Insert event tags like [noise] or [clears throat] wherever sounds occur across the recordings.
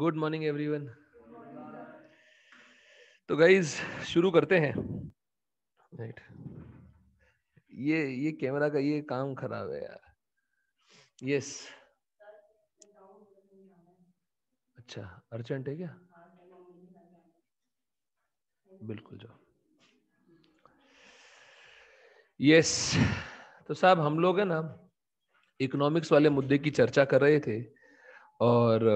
good morning everyone तो guys शुरू करते हैं राइट ये ये कैमरा का ये काम खराब है यार यस अच्छा अर्जेंट है क्या बिल्कुल जो यस तो साहब हम लोग है ना इकोनॉमिक्स वाले मुद्दे की चर्चा कर रहे थे और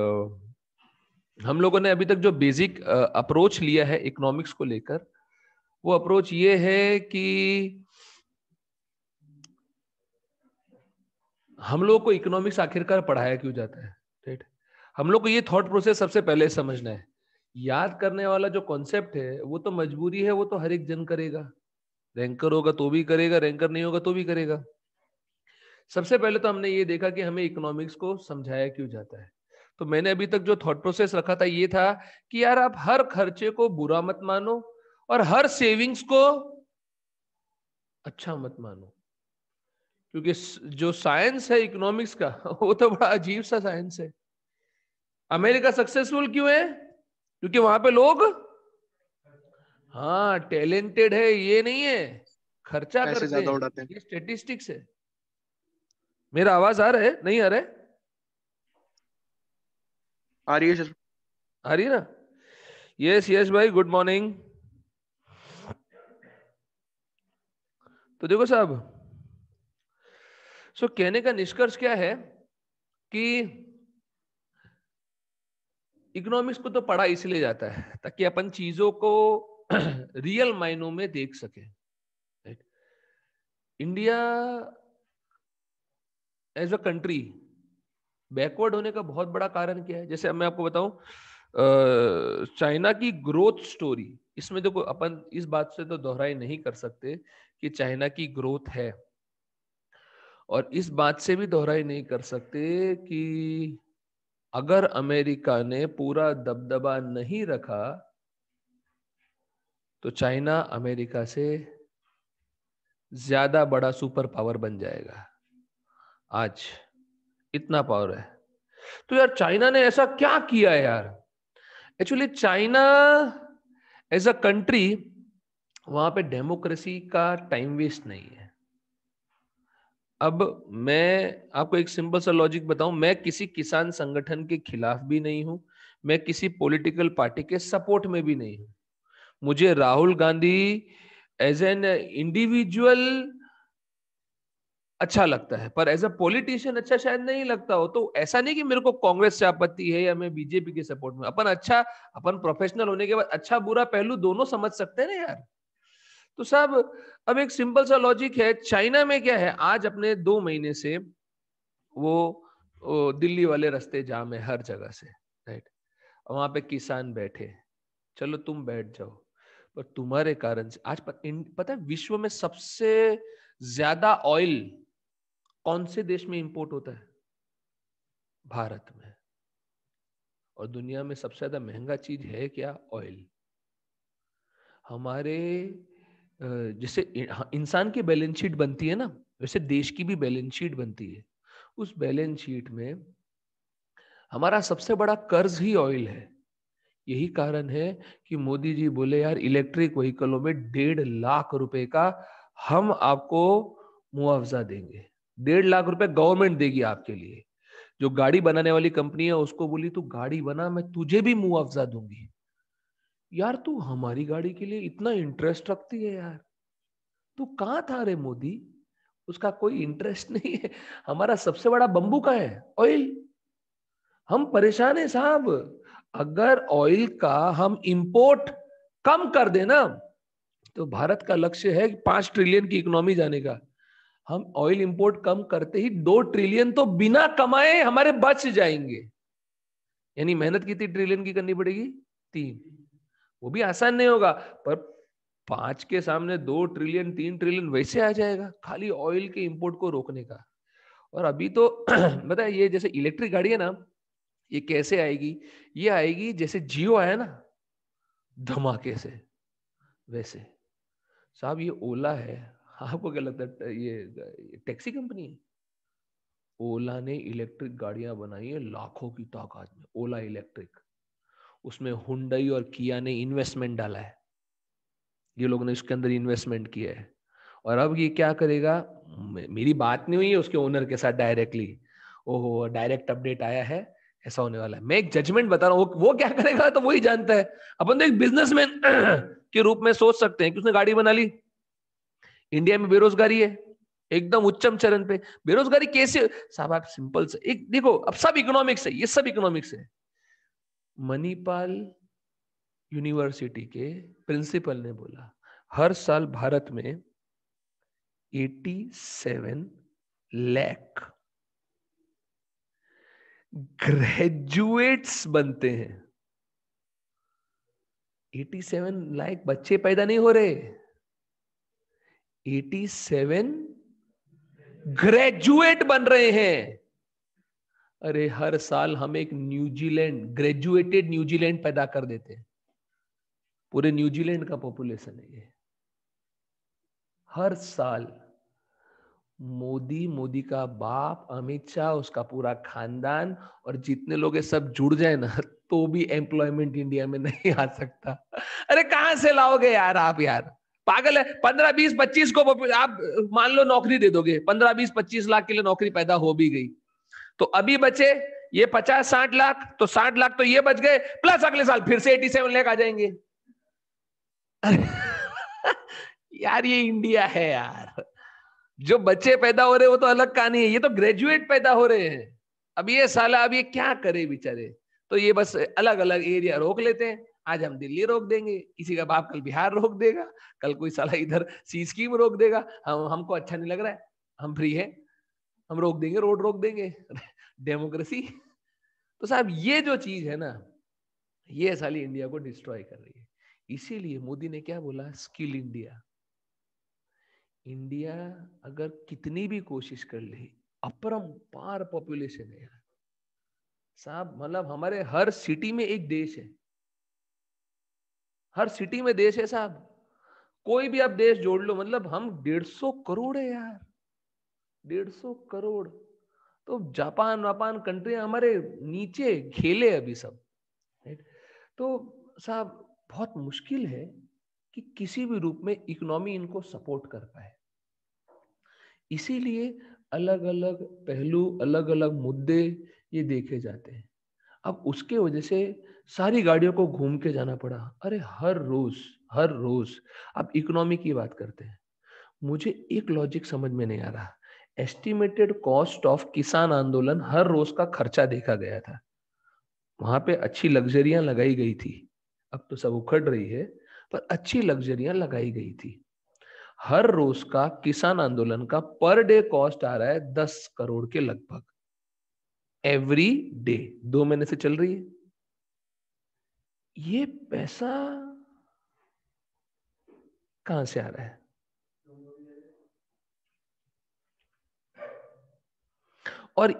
हम लोगों ने अभी तक जो बेसिक अप्रोच लिया है इकोनॉमिक्स को लेकर वो अप्रोच ये है कि हम लोग को इकोनॉमिक्स आखिरकार पढ़ाया क्यों जाता है राइट हम लोग को ये थॉट प्रोसेस सबसे पहले समझना है याद करने वाला जो कॉन्सेप्ट है वो तो मजबूरी है वो तो हर एक जन करेगा रैंकर होगा तो भी करेगा रैंकर नहीं होगा तो भी करेगा सबसे पहले तो हमने ये देखा कि हमें इकोनॉमिक्स को समझाया क्यों जाता है तो मैंने अभी तक जो थॉट प्रोसेस रखा था ये था कि यार आप हर खर्चे को बुरा मत मानो और हर सेविंग्स को अच्छा मत मानो क्योंकि जो साइंस है इकोनॉमिक्स का [laughs] वो तो बड़ा अजीब सा साइंस है अमेरिका सक्सेसफुल क्यों है क्योंकि वहां पे लोग हाँ टैलेंटेड है ये नहीं है खर्चा करते हैं ये स्टेटिस्टिक्स है मेरा आवाज आ रहा है नहीं आ रहा है आ रही है सर आ रही है ना यस यस भाई गुड मॉर्निंग तो देखो साहब सो कहने का निष्कर्ष क्या है कि इकोनॉमिक्स को तो पढ़ा इसलिए जाता है ताकि अपन चीजों को रियल [clears throat] मायनों में देख सके India as a country backward होने का बहुत बड़ा कारण क्या है जैसे मैं आपको बताऊं चाइना की ग्रोथ स्टोरी इसमें देखो अपन इस बात से तो दोहराई नहीं कर सकते कि चाइना की ग्रोथ है और इस बात से भी दोहराई नहीं कर सकते कि अगर अमेरिका ने पूरा दबदबा नहीं रखा तो चाइना अमेरिका से ज्यादा बड़ा सुपर पावर बन जाएगा आज इतना पावर है तो यार चाइना ने ऐसा क्या किया है यार actually China as a country वहां पे डेमोक्रेसी का टाइम वेस्ट नहीं है अब मैं आपको एक सिंपल सा लॉजिक बताऊं मैं किसी किसान संगठन के खिलाफ भी नहीं हूं मैं किसी पॉलिटिकल पार्टी के सपोर्ट में भी नहीं हूं मुझे Rahul Gandhi as an individual अच्छा लगता है पर एज अ पॉलिटिशियन अच्छा शायद नहीं लगता हो तो ऐसा नहीं कि मेरे को कांग्रेस से आपत्ति है या मैं बीजेपी के सपोर्ट में अपन अच्छा अपन प्रोफेशनल होने के बाद अच्छा बुरा पहलू दोनों समझ सकते हैं ना यार तो साहब अब एक सिंपल सा लॉजिक है चाइना में क्या है आज अपने दो महीने से वो, वो दिल्ली वाले रास्ते जाम है हर जगह से राइट वहां पे किसान बैठे चलो तुम बैठ जाओ पर तुम्हारे कारण से आज इन, पता है विश्व में सबसे ज्यादा ऑयल कौन से देश में इंपोर्ट होता है भारत में और दुनिया में सबसे ज्यादा महंगा चीज है क्या ऑयल हमारे जैसे हाँ, इंसान की बैलेंस शीट बनती है ना वैसे देश की भी बैलेंस शीट बनती है उस बैलेंस शीट में हमारा सबसे बड़ा कर्ज ही ऑयल है यही कारण है कि मोदी जी बोले यार इलेक्ट्रिक व्हीकलों में डेढ़ लाख रुपए का हम आपको मुआवजा देंगे डेढ़ लाख रुपए गवर्नमेंट देगी आपके लिए जो गाड़ी बनाने वाली कंपनी है उसको बोली तू गाड़ी बना मैं तुझे भी मुआवजा दूंगी यार तू हमारी गाड़ी के लिए इतना इंटरेस्ट रखती है यार तू कहां था रे मोदी उसका कोई इंटरेस्ट नहीं है हमारा सबसे बड़ा बंबू का है ऑयल हम परेशान है साहब अगर ऑयल का हम इंपोर्ट कम कर देना तो भारत का लक्ष्य है पांच ट्रिलियन की इकोनॉमी जाने का हम ऑयल इंपोर्ट कम करते ही दो ट्रिलियन तो बिना कमाए हमारे बच जाएंगे यानी मेहनत कितनी ट्रिलियन की करनी पड़ेगी तीन वो भी आसान नहीं होगा पर पांच के सामने दो ट्रिलियन तीन ट्रिलियन वैसे आ जाएगा खाली ऑयल के इंपोर्ट को रोकने का और अभी तो [clears throat] बताए ये जैसे इलेक्ट्रिक गाड़ी है ना ये कैसे आएगी ये आएगी जैसे जियो आया ना धमाके से वैसे साहब ये ओला है आपको क्या लगता है ये टैक्सी कंपनी है ओला ने इलेक्ट्रिक गाड़ियां बनाई है लाखों की ताकत में ओला इलेक्ट्रिक उसमें हुंडई और किया ने इन्वेस्टमेंट डाला है ये लोगों ने इसके अंदर इन्वेस्टमेंट किया है और अब ये क्या करेगा मेरी बात नहीं हुई है उसके ओनर के साथ डायरेक्टली ओहो डायरेक्ट अपडेट आया है ऐसा होने वाला है मैं एक जजमेंट बता रहा हूँ वो क्या करेगा तो वही जानता है अपन तो एक बिजनेसमैन [clears throat] के रूप में सोच सकते हैं कि उसने गाड़ी बना ली इंडिया में बेरोजगारी है एकदम उच्चम चरण पे बेरोजगारी कैसे साहब आप सिंपल से एक देखो अब सब इकोनॉमिक्स है ये सब इकोनॉमिक्स है मणिपाल यूनिवर्सिटी के प्रिंसिपल ने बोला हर साल भारत में 87 लैख ग्रेजुएट्स बनते हैं 87 लाख बच्चे पैदा नहीं हो रहे 87 ग्रेजुएट बन रहे हैं अरे हर साल हम एक न्यूजीलैंड ग्रेजुएटेड न्यूजीलैंड पैदा कर देते हैं पूरे न्यूजीलैंड का पॉपुलेशन है ये हर साल मोदी मोदी का बाप अमित शाह उसका पूरा खानदान और जितने लोग सब जुड़ जाए ना तो भी एम्प्लॉयमेंट इंडिया में नहीं आ सकता अरे कहां से लाओगे यार आप यार पागल है पंद्रह बीस पच्चीस को आप मान लो नौकरी दे दोगे पंद्रह बीस पच्चीस लाख के लिए नौकरी पैदा हो भी गई तो अभी बचे ये पचास साठ लाख तो साठ लाख तो ये बच गए प्लस अगले साल फिर से एटी सेवन लाख आ जाएंगे [laughs] यार ये इंडिया है यार जो बच्चे पैदा हो रहे वो तो अलग कहानी है ये तो ग्रेजुएट पैदा हो रहे हैं अब ये साला अब ये क्या करे बेचारे तो ये बस अलग अलग एरिया रोक लेते हैं आज हम दिल्ली रोक देंगे किसी का बाप कल बिहार रोक देगा कल कोई साला इधर सी स्कीम रोक देगा हम हमको अच्छा नहीं लग रहा है हम फ्री है हम रोक देंगे रोड रोक देंगे डेमोक्रेसी तो साहब ये जो चीज है ना ये साली इंडिया को डिस्ट्रॉय कर रही है इसीलिए मोदी ने क्या बोला स्किल इंडिया इंडिया अगर कितनी भी कोशिश कर ले अपरम पार पॉपुलेशन है साहब मतलब हमारे हर सिटी में एक देश है हर सिटी में देश है साहब कोई भी आप देश जोड़ लो मतलब हम डेढ़ सौ करोड़ है यार डेढ़ सौ करोड़ तो जापान वापान कंट्री हमारे नीचे खेले अभी सब राइट तो साहब बहुत मुश्किल है कि किसी भी रूप में इकोनॉमी इनको सपोर्ट कर पाए इसीलिए अलग अलग पहलू अलग अलग मुद्दे ये देखे जाते हैं अब उसके वजह से सारी गाड़ियों को घूम के जाना पड़ा अरे हर रोज हर रोज आप इकोनॉमी की बात करते हैं मुझे एक लॉजिक समझ में नहीं आ रहा एस्टिमेटेड कॉस्ट ऑफ किसान आंदोलन हर रोज का खर्चा देखा गया था वहां पे अच्छी लग्जरियां लगाई गई थी अब तो सब उखड़ रही है पर अच्छी लग्जरियां लगाई गई थी हर रोज का किसान आंदोलन का पर डे कॉस्ट आ रहा है दस करोड़ के लगभग एवरी डे दो महीने से चल रही है ये पैसा कहां से आ रहा है और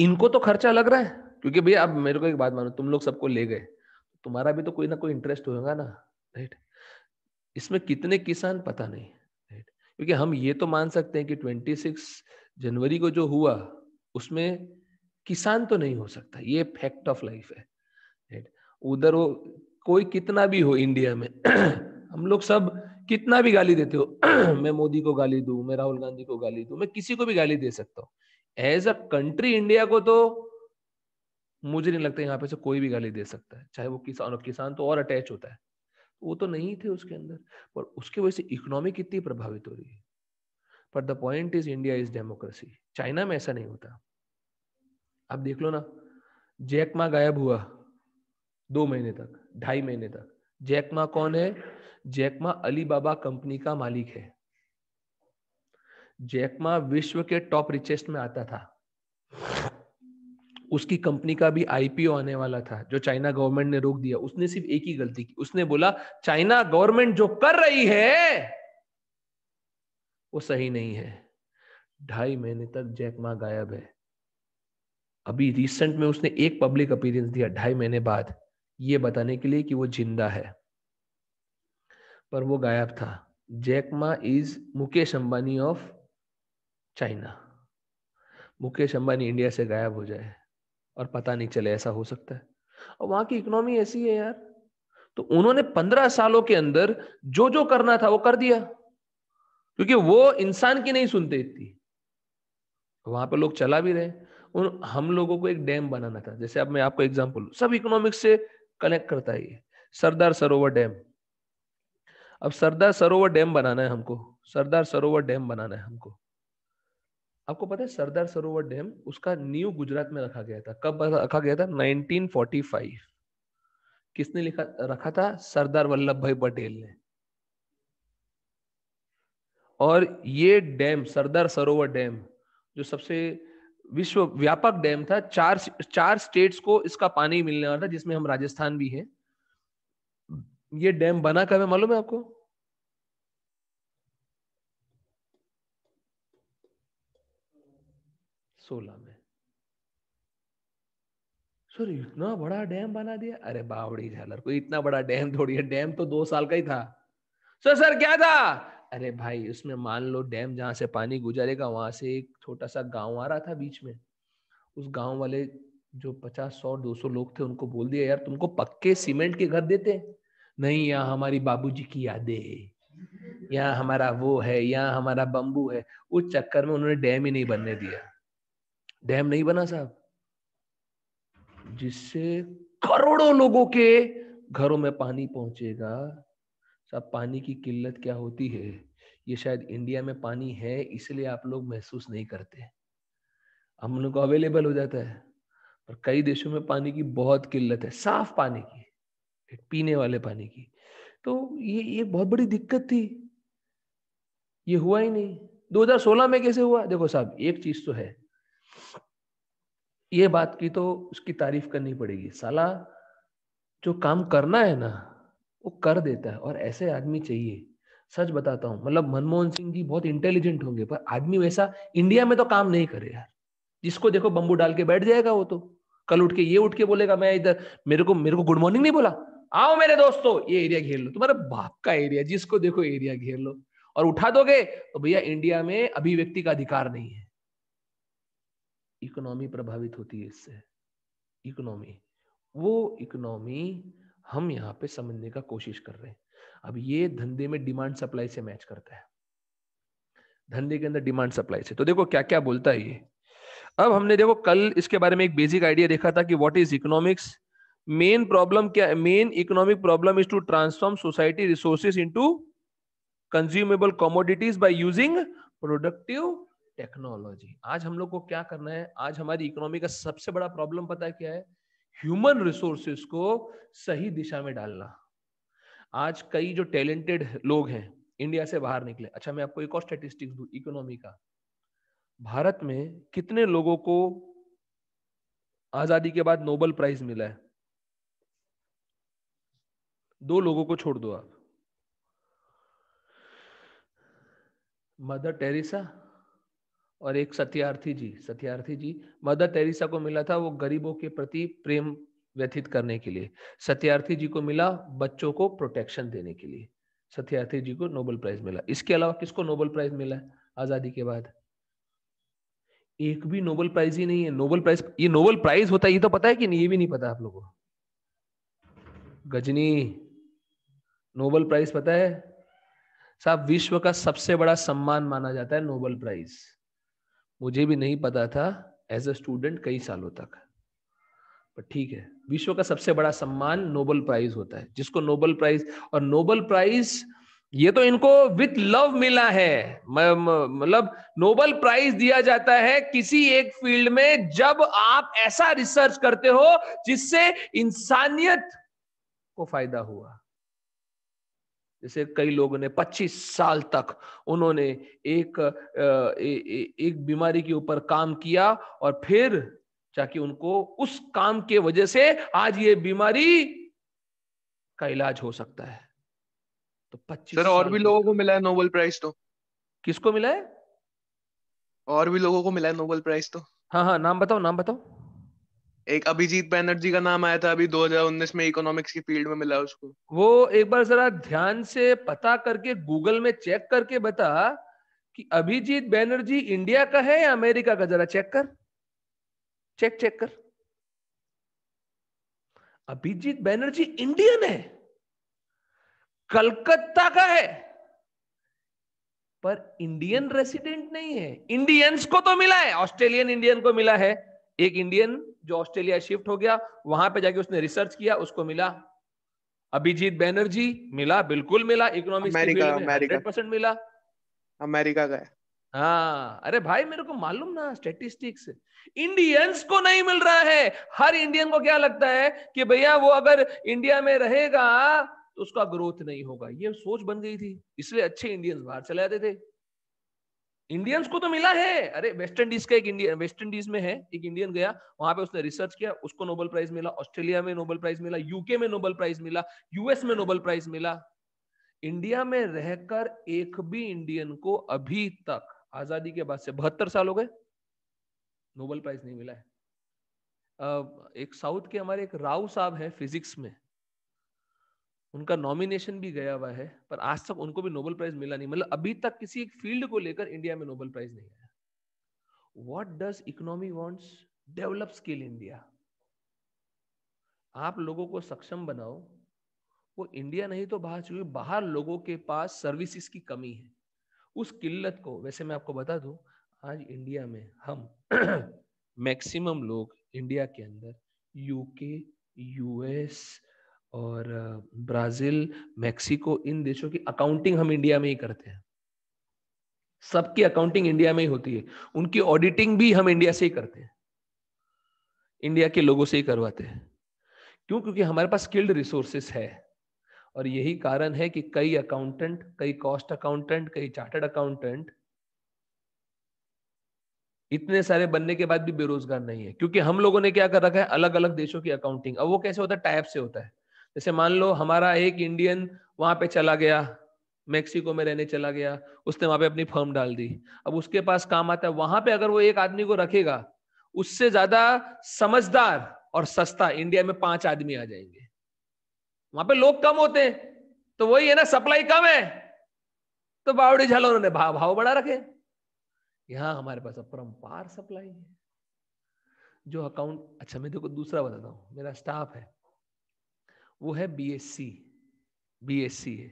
इनको तो खर्चा लग रहा है क्योंकि भैया अब मेरे को एक बात मानो तुम लोग सबको ले गए तुम्हारा भी तो कोई ना कोई इंटरेस्ट होगा ना राइट इसमें कितने किसान पता नहीं राइट क्योंकि हम ये तो मान सकते हैं कि 26 जनवरी को जो हुआ उसमें किसान तो नहीं हो सकता ये फैक्ट ऑफ लाइफ है उधर वो कोई कितना भी हो इंडिया में [clears throat] हम लोग सब कितना भी गाली देते हो [clears throat] मैं मोदी को गाली दू मैं राहुल गांधी को गाली दू मैं किसी को भी गाली दे सकता हूँ एज अ कंट्री इंडिया को तो मुझे नहीं लगता यहाँ पे से कोई भी गाली दे सकता है चाहे वो किसान किसान तो और अटैच होता है वो तो नहीं थे उसके अंदर पर उसकी वजह से इकोनॉमी कितनी प्रभावित हो रही है पर the point is India is democracy China में ऐसा नहीं होता आप देख लो ना जैकमा गायब हुआ दो महीने तक ढाई महीने तक जैकमा कौन है जैकमा अलीबाबा कंपनी का मालिक है जैकमा विश्व के टॉप रिचेस्ट में आता था उसकी कंपनी का भी आईपीओ आने वाला था जो चाइना गवर्नमेंट ने रोक दिया उसने सिर्फ एक ही गलती की उसने बोला चाइना गवर्नमेंट जो कर रही है वो सही नहीं है ढाई महीने तक जैकमा गायब है अभी रिसेंट में उसने एक पब्लिक अपीयरेंस दिया ढाई महीने बाद ये बताने के लिए कि वो जिंदा है पर वो गायब था Jack Ma is Mukesh Ambani of China Mukesh Ambani India से गायब हो जाए और पता नहीं चले ऐसा हो सकता है और वहां की इकोनॉमी ऐसी है यार तो उन्होंने पंद्रह सालों के अंदर जो जो करना था वो कर दिया क्योंकि वो इंसान की नहीं सुनते इतनी वहां पर लोग चला भी रहे उन हम लोगों को एक डैम बनाना था जैसे अब मैं आपको एग्जाम्पल सब इकोनॉमिक्स से कनेक्ट करता है ये सरदार सरोवर डैम अब सरदार सरोवर डैम बनाना है हमको सरदार सरोवर डैम बनाना है हमको आपको पता है सरदार सरोवर डैम उसका न्यू गुजरात में रखा गया था कब रखा गया था 1945 किसने लिखा रखा था सरदार वल्लभ भाई पटेल ने और ये डैम सरदार सरोवर डैम जो सबसे विश्व व्यापक डैम था चार चार स्टेट्स को इसका पानी मिलने वाला था जिसमें हम राजस्थान भी है ये डैम बना कब है मालूम है आपको सोलह में सर इतना बड़ा डैम बना दिया अरे बावड़ी झालर कोई इतना बड़ा डैम थोड़ी है डैम तो दो साल का ही था सर सर क्या था अरे भाई उसमें मान लो डैम जहाँ से पानी गुजरेगा वहां से एक छोटा सा गांव आ रहा था बीच में उस गांव वाले जो पचास सौ दो सौ लोग थे उनको बोल दिया यार तुमको पक्के सीमेंट के घर देते नहीं यहाँ हमारी बाबूजी की यादें है यहाँ हमारा वो है यहाँ हमारा बम्बू है उस चक्कर में उन्होंने डैम ही नहीं बनने दिया डैम नहीं बना साहब जिससे करोड़ों लोगों के घरों में पानी पहुंचेगा तब पानी की किल्लत क्या होती है ये शायद इंडिया में पानी है इसलिए आप लोग महसूस नहीं करते हम लोग को अवेलेबल हो जाता है पर कई देशों में पानी की बहुत किल्लत है साफ पानी की पीने वाले पानी की तो ये ये बहुत बड़ी दिक्कत थी ये हुआ ही नहीं 2016 में कैसे हुआ देखो साहब एक चीज तो है ये बात की तो उसकी तारीफ करनी पड़ेगी साला जो काम करना है ना वो कर देता है और ऐसे आदमी चाहिए सच बताता हूँ मतलब मनमोहन सिंह जी बहुत इंटेलिजेंट होंगे पर आदमी वैसा इंडिया में तो काम नहीं करे यार जिसको देखो बंबू डाल के बैठ जाएगा वो तो कल उठ के ये उठ के बोलेगा मैं इधर मेरे को मेरे को गुड मॉर्निंग नहीं बोला आओ मेरे दोस्तों ये एरिया घेर लो तुम्हारा बाप का एरिया जिसको देखो एरिया घेर लो और उठा दोगे तो भैया इंडिया में अभिव्यक्ति का अधिकार नहीं है इकोनॉमी प्रभावित होती है इससे इकोनॉमी वो इकोनॉमी हम यहाँ पे समझने का कोशिश कर रहे हैं अब ये धंधे में डिमांड सप्लाई से मैच करता है धंधे के अंदर डिमांड सप्लाई से तो देखो क्या क्या बोलता है ये अब हमने देखो कल इसके बारे में एक बेसिक आइडिया देखा था कि what is economics main problem क्या main economic problem is to transform society resources into consumable commodities by using productive technology आज हम लोग को क्या करना है आज हमारी इकोनॉमी का सबसे बड़ा प्रॉब्लम पता है क्या है ह्यूमन रिसोर्सेस को सही दिशा में डालना आज कई जो टैलेंटेड लोग हैं इंडिया से बाहर निकले अच्छा मैं आपको एक और स्टेटिस्टिक्स दू इकोनॉमी का भारत में कितने लोगों को आजादी के बाद नोबल प्राइज मिला है दो लोगों को छोड़ दो आप मदर टेरेसा और एक सत्यार्थी जी सत्यार्थी जी मदर टेरेसा को मिला था वो गरीबों के प्रति प्रेम व्यथित करने के लिए सत्यार्थी जी को मिला बच्चों को प्रोटेक्शन देने के लिए सत्यार्थी जी को नोबेल प्राइज मिला इसके अलावा किसको नोबेल प्राइज मिला है आजादी के बाद एक भी नोबेल प्राइज ही नहीं है नोबेल प्राइज ये नोबेल प्राइज होता है ये तो पता है कि नहीं ये भी नहीं पता आप लोगों गजनी नोबेल प्राइज पता है साहब विश्व का सबसे बड़ा सम्मान माना जाता है नोबेल प्राइज़ मुझे भी नहीं पता था एज अ स्टूडेंट कई सालों तक पर ठीक है विश्व का सबसे बड़ा सम्मान नोबल प्राइज होता है जिसको नोबल प्राइज और नोबल प्राइज ये तो इनको विथ लव मिला है मतलब नोबल प्राइज दिया जाता है किसी एक फील्ड में जब आप ऐसा रिसर्च करते हो जिससे इंसानियत को फायदा हुआ जैसे कई लोगों ने 25 साल तक उन्होंने एक एक बीमारी के ऊपर काम किया और फिर ताकि उनको उस काम के वजह से आज ये बीमारी का इलाज हो सकता है तो 25 सर और भी लोगों को मिला है नोबेल प्राइज तो किसको मिला है और भी लोगों को मिला है नोबेल प्राइज तो हाँ हाँ नाम बताओ नाम बताओ एक अभिजीत बैनर्जी का नाम आया था अभी 2019 में इकोनॉमिक्स की फील्ड में मिला उसको वो एक बार जरा ध्यान से पता करके गूगल में चेक करके बता कि अभिजीत बैनर्जी इंडिया का है या अमेरिका का जरा चेक कर चेक चेक कर अभिजीत बैनर्जी इंडियन है कलकत्ता का है पर इंडियन रेसिडेंट नहीं है इंडियंस को तो मिला है ऑस्ट्रेलियन इंडियन को मिला है एक इंडियन जो ऑस्ट्रेलिया शिफ्ट हो गया वहां पे जाके उसने रिसर्च किया उसको मिला अभिजीत बैनर्जी मिला बिल्कुल मिला इकोनॉमिक्स हंड्रेड परसेंट मिला अमेरिका गए हाँ अरे भाई मेरे को मालूम ना स्टेटिस्टिक्स इंडियंस को नहीं मिल रहा है हर इंडियन को क्या लगता है कि भैया वो अगर इंडिया में रहेगा तो उसका ग्रोथ नहीं होगा ये सोच बन गई थी इसलिए अच्छे इंडियंस बाहर चले जाते थे इंडियंस को तो मिला है अरे वेस्ट इंडीज का एक इंडियन वेस्ट इंडीज में है एक इंडियन गया वहां पे उसने रिसर्च किया उसको नोबेल प्राइज मिला ऑस्ट्रेलिया में नोबेल प्राइज मिला यूके में नोबेल प्राइज मिला यूएस में नोबेल प्राइज मिला इंडिया में रहकर एक भी इंडियन को अभी तक आजादी के बाद से बहत्तर साल हो गए नोबेल प्राइज नहीं मिला है एक साउथ के हमारे एक राव साहब है फिजिक्स में उनका नॉमिनेशन भी गया हुआ है पर आज तक उनको भी नोबेल प्राइज मिला नहीं मतलब अभी तक किसी एक फील्ड को लेकर इंडिया में नोबेल प्राइज नहीं आया what does economy wants develop skill India आप लोगों को सक्षम बनाओ वो इंडिया नहीं तो बाहर चुकी बाहर लोगों के पास सर्विसेज की कमी है उस किल्लत को वैसे मैं आपको बता दूं आज इंडिया में हम मैक्सिमम [clears throat] लोग इंडिया के अंदर यूके यूएस और ब्राजील मैक्सिको इन देशों की अकाउंटिंग हम इंडिया में ही करते हैं सबकी अकाउंटिंग इंडिया में ही होती है उनकी ऑडिटिंग भी हम इंडिया से ही करते हैं इंडिया के लोगों से ही करवाते हैं क्यों क्योंकि हमारे पास स्किल्ड रिसोर्सेस है और यही कारण है कि कई अकाउंटेंट कई कॉस्ट अकाउंटेंट कई चार्टर्ड अकाउंटेंट इतने सारे बनने के बाद भी बेरोजगार नहीं है क्योंकि हम लोगों ने क्या कर रखा है अलग अलग देशों की अकाउंटिंग अब वो कैसे होता है टाइप से होता है जैसे मान लो हमारा एक इंडियन वहां पे चला गया मेक्सिको में रहने चला गया उसने वहां पे अपनी फर्म डाल दी अब उसके पास काम आता है वहां पे अगर वो एक आदमी को रखेगा उससे ज्यादा समझदार और सस्ता इंडिया में पांच आदमी आ जाएंगे वहां पे लोग कम होते हैं तो वही है ना सप्लाई कम है तो बावड़ी झाल उन्होंने भाव भाव बढ़ा रखे यहां हमारे पास अपरम्पार सप्लाई है जो अकाउंट अच्छा मैं देखो दूसरा बताता हूँ मेरा स्टाफ है वो है बीएससी बीएससी है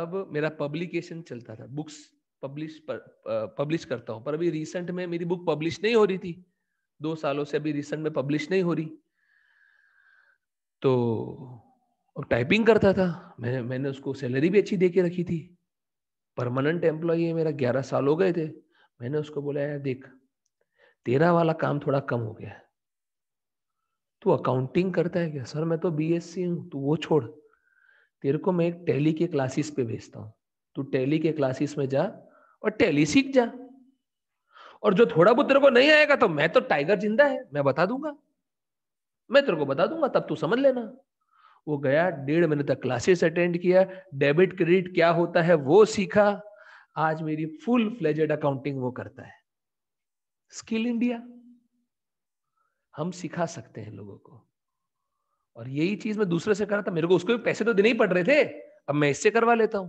अब मेरा पब्लिकेशन चलता था बुक्स पब्लिश पर पब्लिश करता हूँ पर अभी रिसेंट में मेरी बुक पब्लिश नहीं हो रही थी दो सालों से अभी रिसेंट में पब्लिश नहीं हो रही तो अब टाइपिंग करता था मैंने मैंने उसको सैलरी भी अच्छी दे के रखी थी परमानेंट एम्प्लॉय है मेरा ग्यारह साल हो गए थे मैंने उसको बोला यार देख तेरा वाला काम थोड़ा कम हो गया है तू अकाउंटिंग करता है क्या सर मैं तो बी एस सी हूँ तू वो छोड़ तेरे को मैं एक टैली के क्लासेस पे भेजता हूँ तू टैली के क्लासेस में जा और टैली सीख जा और जो थोड़ा बहुत तेरे को नहीं आएगा तो मैं तो टाइगर जिंदा है मैं बता दूंगा मैं तेरे को बता दूंगा तब तू समझ लेना वो गया डेढ़ महीने तक क्लासेस अटेंड किया डेबिट क्रेडिट क्या होता है वो सीखा आज मेरी फुल फ्लेजेड अकाउंटिंग वो करता है स्किल इंडिया हम सिखा सकते हैं लोगों को और यही चीज मैं दूसरे से कर रहा था मेरे को उसको भी पैसे तो देने ही पड़ रहे थे अब मैं इससे करवा लेता हूं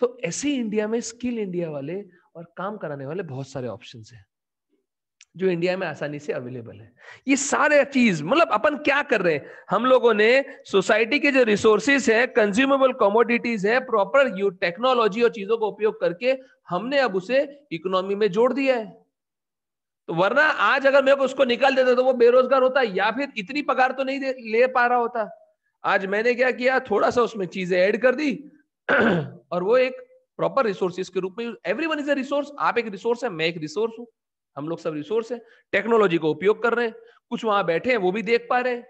तो ऐसे इंडिया में स्किल इंडिया वाले और काम कराने वाले बहुत सारे ऑप्शन है जो इंडिया में आसानी से अवेलेबल है ये सारे चीज मतलब अपन क्या कर रहे हैं हम लोगों ने सोसाइटी के जो रिसोर्सेस है कंज्यूमेबल कॉमोडिटीज है प्रॉपर यू टेक्नोलॉजी और चीजों का उपयोग करके हमने अब उसे इकोनॉमी में जोड़ दिया है वरना आज अगर मेरे को उसको निकाल देता तो वो बेरोजगार होता या फिर इतनी पगार तो नहीं ले पा रहा होता आज मैंने क्या किया थोड़ा सा उसमें चीजें ऐड कर दी [clears throat] और वो एक प्रॉपर रिसोर्स के रूप में every one is a resource आप एक रिसोर्स है मैं एक रिसोर्स हूँ हम लोग सब रिसोर्स है टेक्नोलॉजी को उपयोग कर रहे हैं कुछ वहां बैठे हैं वो भी देख पा रहे हैं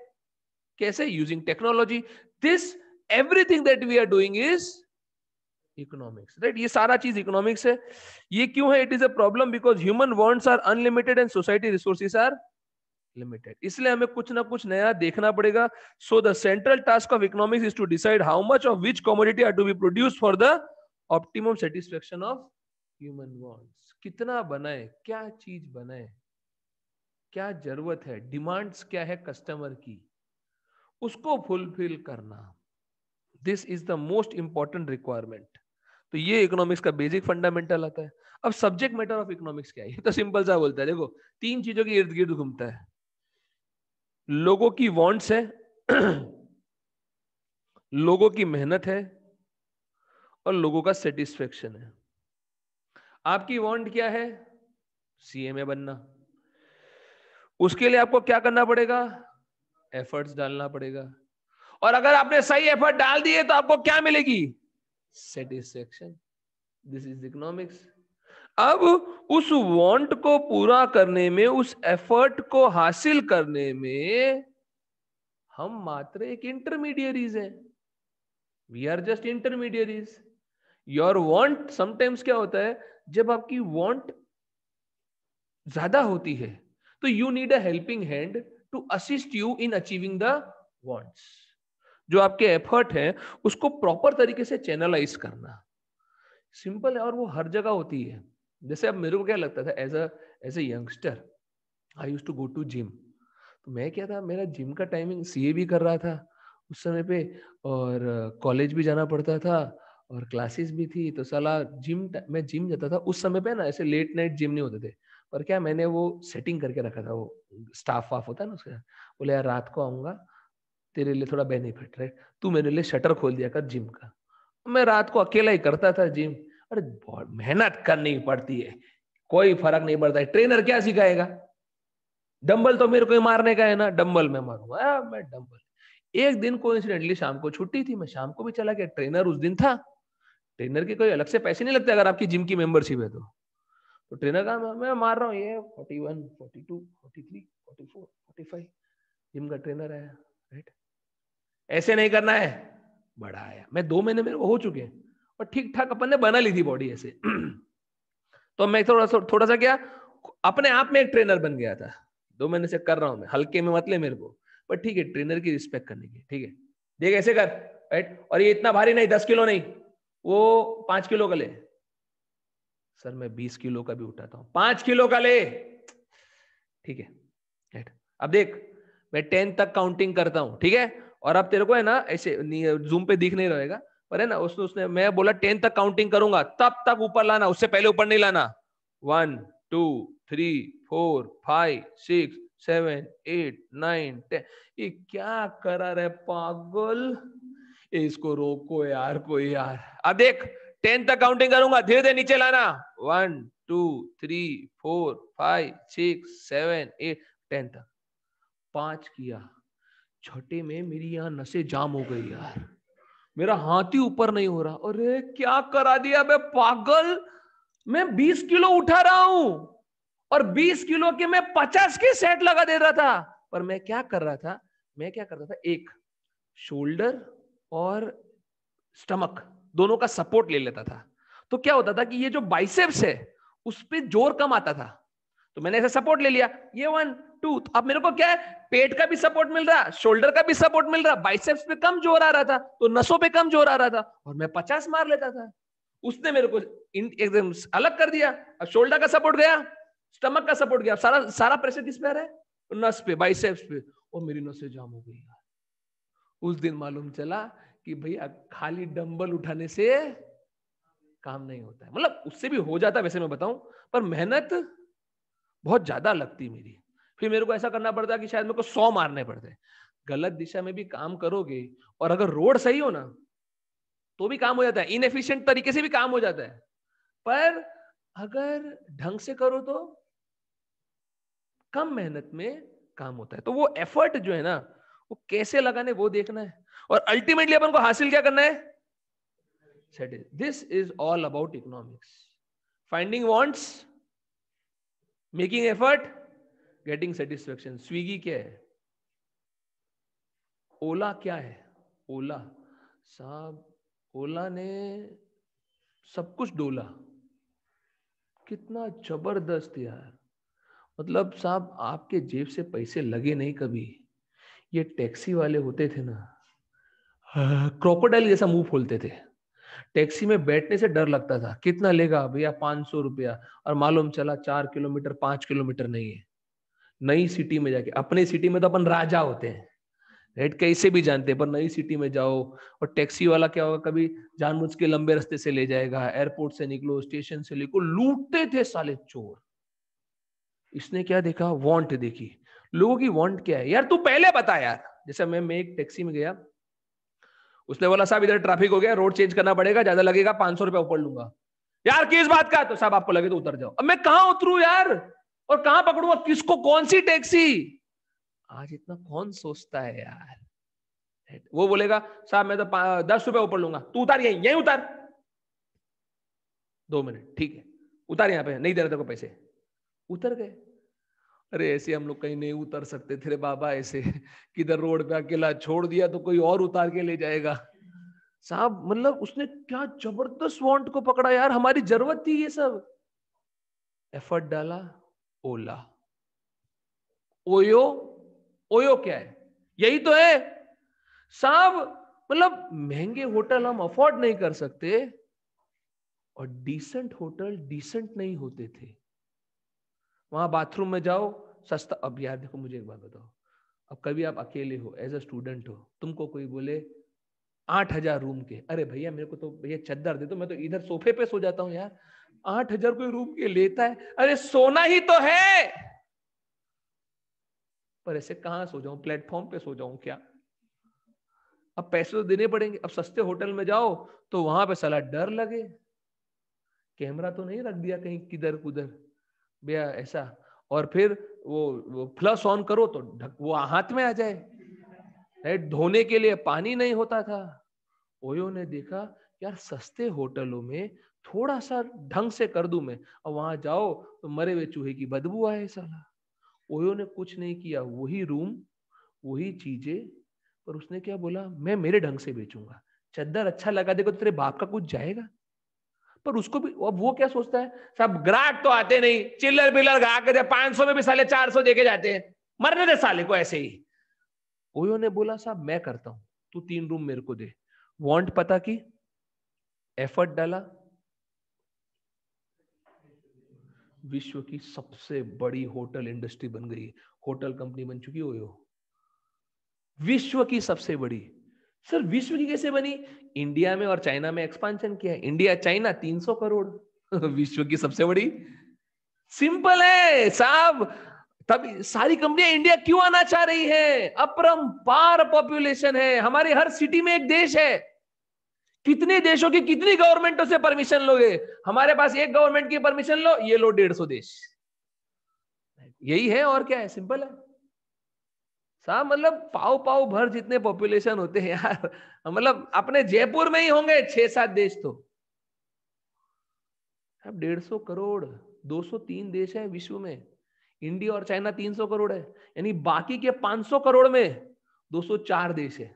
कैसे using technology this everything that we are doing is economics right ये सारा चीज इकोनॉमिक्स है ये क्यों है it is a problem because human wants are unlimited and society resources are limited इसलिए हमें कुछ ना कुछ नया देखना पड़ेगा so the central task of economics is to decide how much of which commodity are to be produce for the optimum satisfaction of human wants कितना बनाए क्या चीज बनाए क्या जरूरत है डिमांड्स क्या है कस्टमर की उसको फुलफिल करना this is the most important requirement तो ये इकोनॉमिक्स का बेसिक फंडामेंटल आता है अब सब्जेक्ट मैटर ऑफ इकोनॉमिक्स क्या है ये तो सिंपल सा बोलता है देखो तीन चीजों के इर्द गिर्द घूमता है लोगों की वॉन्ट्स है [clears throat] लोगों की मेहनत है और लोगों का सेटिस्फेक्शन है आपकी वॉन्ट क्या है सीएमए बनना उसके लिए आपको क्या करना पड़ेगा एफर्ट्स डालना पड़ेगा और अगर आपने सही एफर्ट डाल दिए तो आपको क्या मिलेगी सेटिस्फेक्शन दिस इज इकोनॉमिक्स अब उस वांट को पूरा करने में उस एफर्ट को हासिल करने में हम मात्र एक इंटरमीडियरीज हैं we are just intermediaries your want sometimes क्या होता है जब आपकी वांट ज्यादा होती है तो you need a helping hand to assist you in achieving the wants जो आपके एफर्ट है उसको प्रॉपर तरीके से चैनलाइज करना सिंपल है और वो हर जगह होती है जैसे अब मेरे को क्या लगता था as a as a youngster I use to go to gym तो मैं क्या था मेरा जिम का टाइमिंग सी भी कर रहा था उस समय पे और कॉलेज भी जाना पड़ता था और क्लासेस भी थी तो साला जिम मैं जिम जाता था उस समय पे ना ऐसे लेट नाइट जिम नहीं होते थे पर क्या मैंने वो सेटिंग करके रखा था वो स्टाफ वाफ होता है ना उसके बोले यार रात को आऊंगा तेरे लिए थोड़ा बेनिफिट राइट तू मेरे लिए शटर खोल दिया कर जिम का मैं रात को अकेला ही करता था जिम अरे बहुत मेहनत करनी पड़ती है कोई फर्क नहीं पड़ता है ट्रेनर क्या सिखाएगा डंबल तो मेरे को ही मारने का है ना डंबल में मारूंगा मैं डंबल एक दिन को इंसिडेंटली शाम को छुट्टी थी मैं शाम को भी चला गया ट्रेनर उस दिन था ट्रेनर के कोई अलग से पैसे नहीं लगते अगर आपकी जिम की मेंबरशिप है तो तो ट्रेनर का मैं मार रहा हूँ ये forty one forty two forty three forty four forty five gym का ट्रेनर है राइट ऐसे नहीं करना है बढ़ाया मैं दो महीने मेरे हो चुके हैं और ठीक ठाक अपन ने बना ली थी बॉडी ऐसे [clears throat] तो मैं थोड़ा सा थोड़ा सा क्या अपने आप में एक ट्रेनर बन गया था दो महीने से कर रहा हूं मैं हल्के में मतले मेरे को पर ठीक है ट्रेनर की रिस्पेक्ट करने की ठीक है देख ऐसे कर राइट और ये इतना भारी नहीं दस किलो नहीं वो पांच किलो का ले सर मैं बीस किलो का भी उठाता हूँ पांच किलो का ले ठीक है राइट अब देख मैं टेन तक काउंटिंग करता हूँ ठीक है और अब तेरे को है ना ऐसे जूम पे दिख नहीं रहेगा पर है ना उसने उसने मैं बोला टेन तक काउंटिंग करूंगा तब तक ऊपर लाना उससे पहले ऊपर नहीं लाना one two three four five six seven eight nine ten ये क्या करा रहे पागल इसको रोको यार कोई यार अब देख टेन तक काउंटिंग करूंगा धीरे धीरे नीचे लाना one two three four five six seven eight ten तक पांच किया छठे में मेरी यहाँ नशे जाम हो गई यार मेरा हाथ ही ऊपर नहीं हो रहा अरे क्या करा दिया मैं पागल मैं बीस किलो उठा रहा हूं और बीस किलो के मैं पचास की सेट लगा दे रहा था पर मैं क्या कर रहा था मैं क्या कर रहा था एक शोल्डर और स्टमक दोनों का सपोर्ट ले लेता था तो क्या होता था कि ये जो बाइसेप्स है उस पर जोर कम आता था तो मैंने ऐसे सपोर्ट ले लिया ये वन टूथ अब मेरे को क्या है पेट का भी सपोर्ट मिल रहा शोल्डर का भी सपोर्ट मिल रहा बाइसेप्स पे कम जोर आ रहा था तो नसों पे कम जोर आ रहा था और मैं पचास मार लेता था उसने मेरे को एकदम अलग कर दिया अब शोल्डर का सपोर्ट गया स्टमक का सपोर्ट गया सारा सारा प्रेशर किस पे आ रहा है नस पे बाइसेप्स पे और मेरी नसें जाम हो गई उस दिन मालूम चला कि भैया खाली डंबल उठाने से काम नहीं होता है मतलब उससे भी हो जाता वैसे मैं बताऊं पर मेहनत बहुत ज्यादा लगती मेरी फिर मेरे को ऐसा करना पड़ता है कि शायद मेरे को सौ मारने पड़ते हैं गलत दिशा में भी काम करोगे और अगर रोड सही हो ना तो भी काम हो जाता है इनएफिशियंट तरीके से भी काम हो जाता है पर अगर ढंग से करो तो कम मेहनत में काम होता है तो वो एफर्ट जो है ना वो कैसे लगाने वो देखना है और अल्टीमेटली अपन को हासिल क्या करना है this is all about economics finding wants making effort getting satisfaction Swiggy क्या है ओला क्या है ओला साहब ओला ने सब कुछ डोला कितना जबरदस्त यार मतलब साहब आपके जेब से पैसे लगे नहीं कभी ये टैक्सी वाले होते थे ना क्रोकोडाइल जैसा मुंह खोलते थे टैक्सी में बैठने से डर लगता था कितना लेगा भैया पांच सौ रुपया और मालूम चला चार किलोमीटर पांच किलोमीटर नहीं है नई सिटी में जाके अपने सिटी में तो अपन राजा होते हैं राइट कैसे भी जानते हैं पर नई सिटी में जाओ और टैक्सी वाला क्या होगा कभी जानबूझ के लंबे रास्ते से ले जाएगा एयरपोर्ट से निकलो स्टेशन से निकलो लूटते थे साले चोर इसने क्या देखा वांट देखी लोगों की वांट क्या है यार तू पहले बता यार जैसे मैं मैं एक टैक्सी में गया उसने बोला साहब इधर ट्रैफिक हो गया रोड चेंज करना पड़ेगा ज्यादा लगेगा पांच सौ रुपया ऊपर लूंगा यार किस बात का तो साहब आपको लगे तो उतर जाओ अब मैं कहा उतरू यार और कहां पकड़ूंगा किसको कौन सी टैक्सी आज इतना कौन सोचता है यार वो बोलेगा साहब मैं तो दस रुपए ऊपर लूंगा तू उतार यही यही उतार दो मिनट ठीक है उतार यहां पे नहीं दे रहे तेरे पैसे उतर गए अरे ऐसे हम लोग कहीं नहीं उतर सकते थे बाबा ऐसे किधर रोड पे अकेला छोड़ दिया तो कोई और उतार के ले जाएगा साहब मतलब उसने क्या जबरदस्त वांट को पकड़ा यार हमारी जरूरत थी ये सब एफर्ट डाला ओला ओयो ओयो क्या है यही तो है साहब मतलब महंगे होटल हम अफोर्ड नहीं कर सकते और डिसेंट होटल डिसेंट नहीं होते थे वहां बाथरूम में जाओ सस्ता अब यार देखो मुझे एक बात बताओ अब कभी आप अकेले हो एज अ स्टूडेंट हो तुमको कोई बोले आठ हजार रूम के अरे भैया मेरे को तो भैया चद्दर दे दो तो मैं तो इधर सोफे पे सो जाता हूँ यार आठ हजार कोई रूम के लेता है अरे सोना ही तो है पर ऐसे कहां सो जाऊं प्लेटफॉर्म पे सो जाऊं क्या अब पैसे तो देने पड़ेंगे अब सस्ते होटल में जाओ तो वहां पे सला डर लगे कैमरा तो नहीं रख दिया कहीं किधर कुधर भैया ऐसा और फिर वो, वो फ्लस ऑन करो तो ढक वो हाथ में आ जाए धोने के लिए पानी नहीं होता था ओयो ने देखा यार सस्ते होटलों में थोड़ा सा ढंग से कर दू मैं और वहां जाओ तो मरे हुए चूहे की बदबू आए साला ओयो ने कुछ नहीं किया वही रूम वही चीजें पर उसने क्या बोला मैं मेरे ढंग से बेचूंगा चद्दर अच्छा लगा देखो तो तेरे बाप का कुछ जाएगा पर उसको भी अब वो क्या सोचता है सब ग्राहक तो आते नहीं चिल्लर बिल्लर ग्राहक पांच सौ में भी साले चार सौ देके जाते हैं मरने दे साले को ऐसे ही ओयो ने बोला साहब मैं करता हूं तू तीन रूम मेरे को दे वांट पता की एफर्ट डाला विश्व की सबसे बड़ी होटल इंडस्ट्री बन गई होटल कंपनी बन चुकी हो विश्व की सबसे बड़ी सर विश्व की कैसे बनी इंडिया में और चाइना में एक्सपांशन किया इंडिया चाइना 300 करोड़ [laughs] विश्व की सबसे बड़ी सिंपल है साहब तब सारी कंपनियां इंडिया क्यों आना चाह रही है अपरम पार पॉपुलेशन है हमारे हर सिटी में एक देश है कितने देशों की कितनी गवर्नमेंटों से परमिशन लोगे हमारे पास एक गवर्नमेंट की परमिशन लो ये लो डेढ़ सौ देश यही है और क्या है सिंपल है साहब मतलब पाव पाव भर जितने पॉपुलेशन होते हैं यार मतलब अपने जयपुर में ही होंगे छह सात देश तो अब डेढ़ सौ करोड़ दो सौ तीन देश है विश्व में इंडिया और चाइना तीन सौ करोड़ है यानी बाकी के पांच सौ करोड़ में दो सौ चार देश है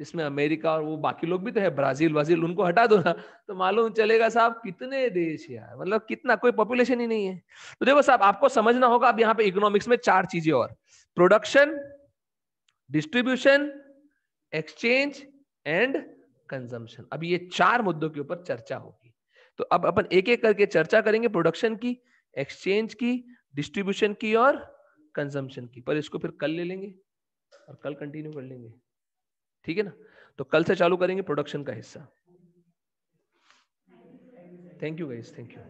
इसमें अमेरिका और वो बाकी लोग भी तो है ब्राजील वाजील उनको हटा दो ना तो मालूम चलेगा साहब कितने देश यार मतलब कितना कोई पॉपुलेशन ही नहीं है तो देखो साहब आपको समझना होगा अब यहाँ पे इकोनॉमिक्स में चार चीजें और production distribution exchange and consumption अब ये चार मुद्दों के ऊपर चर्चा होगी तो अब अपन एक एक करके चर्चा करेंगे प्रोडक्शन की एक्सचेंज की डिस्ट्रीब्यूशन की और कंजम्पशन की पर इसको फिर कल ले लेंगे और कल कंटिन्यू कर लेंगे ठीक है ना तो कल से चालू करेंगे प्रोडक्शन का हिस्सा thank you guys thank you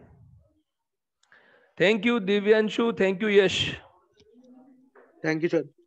thank you Divyanshu thank you Yash thank you sir